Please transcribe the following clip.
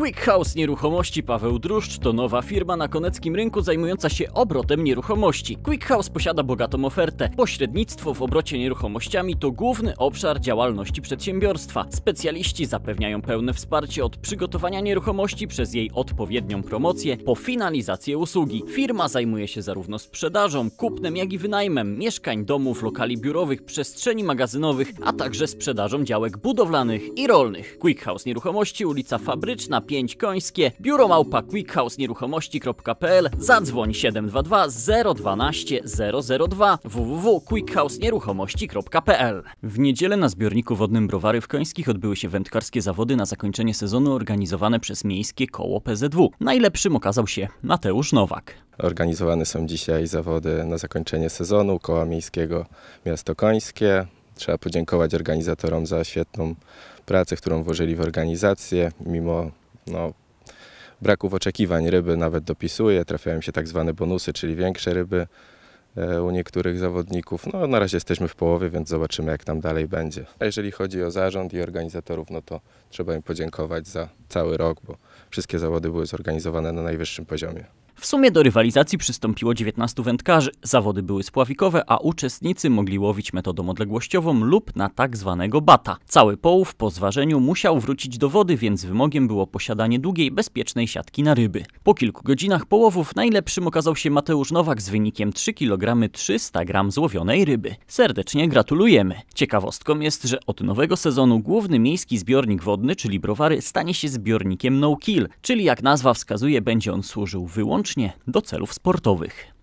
Quick House Nieruchomości Paweł Druszcz to nowa firma na koneckim rynku zajmująca się obrotem nieruchomości. Quick House posiada bogatą ofertę. Pośrednictwo w obrocie nieruchomościami to główny obszar działalności przedsiębiorstwa. Specjaliści zapewniają pełne wsparcie od przygotowania nieruchomości przez jej odpowiednią promocję po finalizację usługi. Firma zajmuje się zarówno sprzedażą, kupnem, jak i wynajmem mieszkań, domów, lokali biurowych, przestrzeni magazynowych, a także sprzedażą działek budowlanych i rolnych. Quick House Nieruchomości, ulica Fabryczna 5 końskie, biuro małpa quickhouse-nieruchomości.pl, zadzwoń 722 012 002 www.quickhouse-nieruchomości.pl W niedzielę na zbiorniku wodnym Browary w Końskich odbyły się wędkarskie zawody na zakończenie sezonu organizowane przez Miejskie Koło PZW. Najlepszym okazał się Mateusz Nowak. Organizowane są dzisiaj zawody na zakończenie sezonu Koła Miejskiego Miasto Końskie. Trzeba podziękować organizatorom za świetną pracę, którą włożyli w organizację. Mimo no, braków oczekiwań. Ryby nawet dopisuje, trafiają się tak zwane bonusy, czyli większe ryby e, u niektórych zawodników. No, na razie jesteśmy w połowie, więc zobaczymy jak tam dalej będzie. A jeżeli chodzi o zarząd i organizatorów, no to trzeba im podziękować za cały rok, bo wszystkie zawody były zorganizowane na najwyższym poziomie. W sumie do rywalizacji przystąpiło 19 wędkarzy. Zawody były spławikowe, a uczestnicy mogli łowić metodą odległościową lub na tak zwanego bata. Cały połów po zważeniu musiał wrócić do wody, więc wymogiem było posiadanie długiej, bezpiecznej siatki na ryby. Po kilku godzinach połowów najlepszym okazał się Mateusz Nowak z wynikiem 3 kg 300 g złowionej ryby. Serdecznie gratulujemy. Ciekawostką jest, że od nowego sezonu główny miejski zbiornik wodny, czyli browary, stanie się zbiornikiem no kill, czyli jak nazwa wskazuje będzie on służył wyłącznie wyłącznie do celów sportowych.